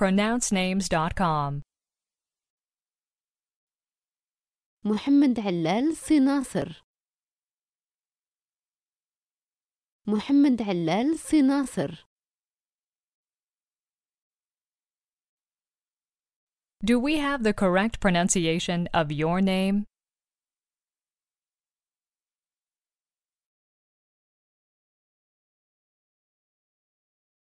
pronouncenames.com. محمد علال سي ناصر محمد علال سي ناصر Do we have the correct pronunciation of your name?